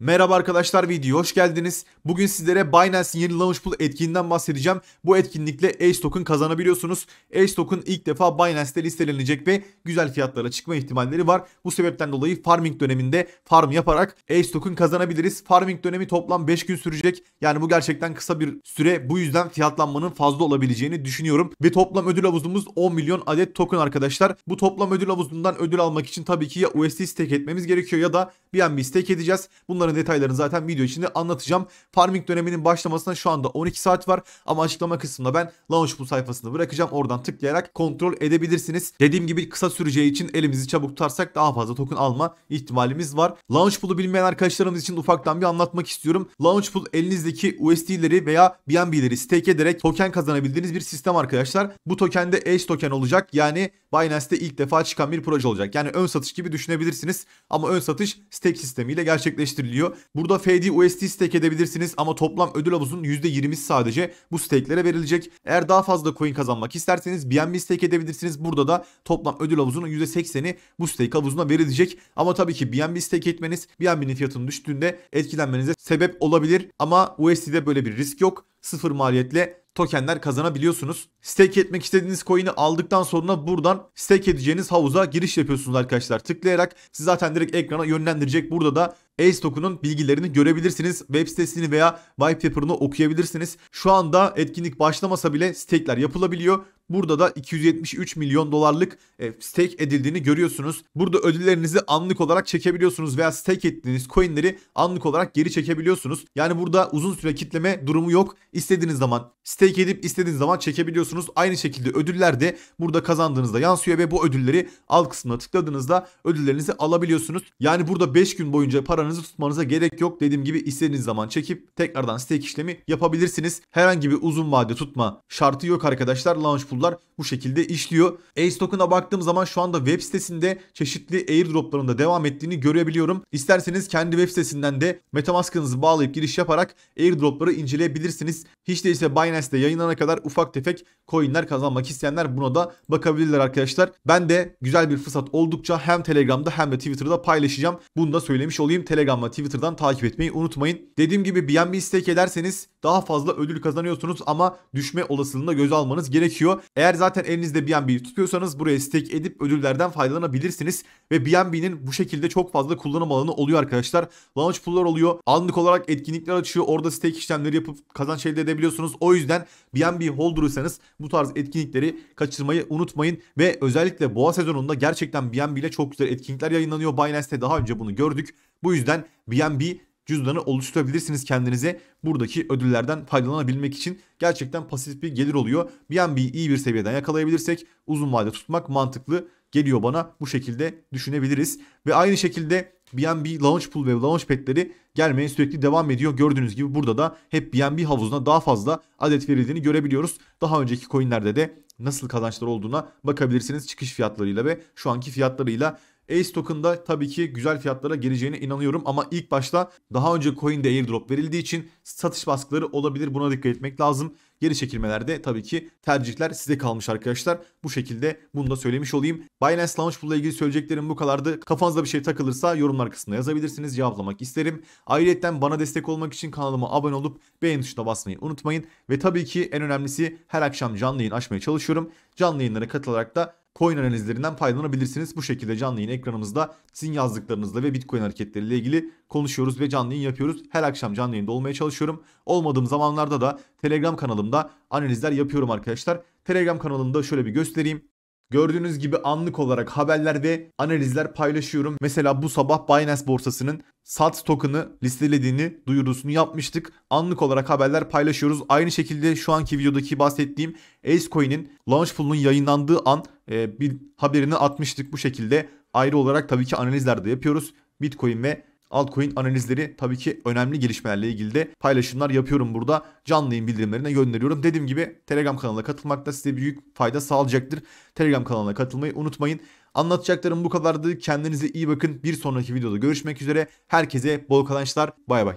Merhaba arkadaşlar video hoş geldiniz. Bugün sizlere Binance'in yeni Launch Pool etkinliğinden bahsedeceğim. Bu etkinlikle Ace Token kazanabiliyorsunuz. Ace Token ilk defa Binance'de listelenecek ve güzel fiyatlara çıkma ihtimalleri var. Bu sebepten dolayı farming döneminde farm yaparak Ace Token kazanabiliriz. Farming dönemi toplam 5 gün sürecek. Yani bu gerçekten kısa bir süre. Bu yüzden fiyatlanmanın fazla olabileceğini düşünüyorum. Ve toplam ödül havuzumuz 10 milyon adet token arkadaşlar. Bu toplam ödül havuzundan ödül almak için tabii ki ya USD stake etmemiz gerekiyor ya da BNB stake edeceğiz. Bunları Bunların detaylarını zaten video içinde anlatacağım. Farming döneminin başlamasına şu anda 12 saat var ama açıklama kısmında ben Launch bu sayfasını bırakacağım. Oradan tıklayarak kontrol edebilirsiniz. Dediğim gibi kısa süreceği için elimizi çabuk tutarsak daha fazla token alma ihtimalimiz var. Launch Pool'u bilmeyen arkadaşlarımız için ufaktan bir anlatmak istiyorum. Launch Pool elinizdeki USD'leri veya BNB'leri stake ederek token kazanabildiğiniz bir sistem arkadaşlar. Bu token de Edge token olacak. Yani Binance'te ilk defa çıkan bir proje olacak. Yani ön satış gibi düşünebilirsiniz ama ön satış stake sistemiyle gerçekleştiriliyor. Burada FD stake edebilirsiniz ama toplam ödül havuzunun %20'si sadece bu stake'lere verilecek. Eğer daha fazla coin kazanmak isterseniz BNB stake edebilirsiniz. Burada da toplam ödül havuzunun %80'i bu stake havuzuna verilecek. Ama tabii ki BNB stake etmeniz BNB'nin fiyatının düştüğünde etkilenmenize sebep olabilir. Ama USD'de böyle bir risk yok sıfır maliyetle tokenler kazanabiliyorsunuz. Stake etmek istediğiniz coin'i aldıktan sonra buradan stake edeceğiniz havuza giriş yapıyorsunuz arkadaşlar. Tıklayarak sizi zaten direkt ekrana yönlendirecek. Burada da Ace Token'un bilgilerini görebilirsiniz. Web sitesini veya white paper'ını okuyabilirsiniz. Şu anda etkinlik başlamasa bile stake'ler yapılabiliyor. Burada da 273 milyon dolarlık e, stake edildiğini görüyorsunuz. Burada ödüllerinizi anlık olarak çekebiliyorsunuz veya stake ettiğiniz coinleri anlık olarak geri çekebiliyorsunuz. Yani burada uzun süre kitleme durumu yok. İstediğiniz zaman stake edip istediğiniz zaman çekebiliyorsunuz. Aynı şekilde ödüller de burada kazandığınızda yansıyor ve bu ödülleri al kısmına tıkladığınızda ödüllerinizi alabiliyorsunuz. Yani burada 5 gün boyunca paranızı tutmanıza gerek yok. Dediğim gibi istediğiniz zaman çekip tekrardan stake işlemi yapabilirsiniz. Herhangi bir uzun vade tutma şartı yok arkadaşlar. Launchpool koşullar bu şekilde işliyor. Ace Token'a baktığım zaman şu anda web sitesinde çeşitli airdroplarında devam ettiğini görebiliyorum. İsterseniz kendi web sitesinden de Metamask'ınızı bağlayıp giriş yaparak airdropları inceleyebilirsiniz. Hiç değilse Binance'de yayınlanana kadar ufak tefek coinler kazanmak isteyenler buna da bakabilirler arkadaşlar. Ben de güzel bir fırsat oldukça hem Telegram'da hem de Twitter'da paylaşacağım. Bunu da söylemiş olayım. Telegram'la Twitter'dan takip etmeyi unutmayın. Dediğim gibi BNB stake ederseniz daha fazla ödül kazanıyorsunuz ama düşme olasılığını da göz almanız gerekiyor. Eğer zaten elinizde BNB'yi tutuyorsanız buraya stake edip ödüllerden faydalanabilirsiniz. Ve BNB'nin bu şekilde çok fazla kullanım alanı oluyor arkadaşlar. Launch pool'lar oluyor. Anlık olarak etkinlikler açıyor. Orada stake işlemleri yapıp kazanç elde edebiliyorsunuz. O yüzden BNB holder'ıysanız bu tarz etkinlikleri kaçırmayı unutmayın. Ve özellikle boğa sezonunda gerçekten BNB ile çok güzel etkinlikler yayınlanıyor. Binance'te daha önce bunu gördük. Bu yüzden BNB cüzdanı oluşturabilirsiniz kendinize. Buradaki ödüllerden faydalanabilmek için gerçekten pasif bir gelir oluyor. BNB'yi iyi bir seviyeden yakalayabilirsek uzun vade tutmak mantıklı geliyor bana. Bu şekilde düşünebiliriz. Ve aynı şekilde BNB launch pool ve launch petleri gelmeye sürekli devam ediyor. Gördüğünüz gibi burada da hep BNB havuzuna daha fazla adet verildiğini görebiliyoruz. Daha önceki coinlerde de nasıl kazançlar olduğuna bakabilirsiniz çıkış fiyatlarıyla ve şu anki fiyatlarıyla Ace Token'da tabii ki güzel fiyatlara geleceğine inanıyorum ama ilk başta daha önce coin'de airdrop verildiği için satış baskıları olabilir. Buna dikkat etmek lazım. Geri çekilmelerde tabii ki tercihler size kalmış arkadaşlar. Bu şekilde bunu da söylemiş olayım. Binance Launch Pool ile ilgili söyleyeceklerim bu kadardı. Kafanızda bir şey takılırsa yorumlar kısmına yazabilirsiniz. Cevaplamak isterim. Ayrıca bana destek olmak için kanalıma abone olup beğen tuşuna basmayı unutmayın. Ve tabii ki en önemlisi her akşam canlı yayın açmaya çalışıyorum. Canlı yayınlara katılarak da coin analizlerinden faydalanabilirsiniz. Bu şekilde canlı yayın ekranımızda sizin yazdıklarınızla ve Bitcoin hareketleriyle ilgili konuşuyoruz ve canlı yayın yapıyoruz. Her akşam canlı yayında olmaya çalışıyorum. Olmadığım zamanlarda da Telegram kanalımda analizler yapıyorum arkadaşlar. Telegram kanalımda şöyle bir göstereyim. Gördüğünüz gibi anlık olarak haberler ve analizler paylaşıyorum. Mesela bu sabah Binance borsasının sat token'ı listelediğini duyurusunu yapmıştık. Anlık olarak haberler paylaşıyoruz. Aynı şekilde şu anki videodaki bahsettiğim Acecoin'in launch pool'un yayınlandığı an e, bir haberini atmıştık bu şekilde. Ayrı olarak tabii ki analizler de yapıyoruz. Bitcoin ve altcoin analizleri tabii ki önemli gelişmelerle ilgili de paylaşımlar yapıyorum burada. Canlı yayın bildirimlerine gönderiyorum. Dediğim gibi Telegram kanalına katılmak da size büyük fayda sağlayacaktır. Telegram kanalına katılmayı unutmayın. Anlatacaklarım bu kadardı. Kendinize iyi bakın. Bir sonraki videoda görüşmek üzere. Herkese bol kazançlar. Bay bay.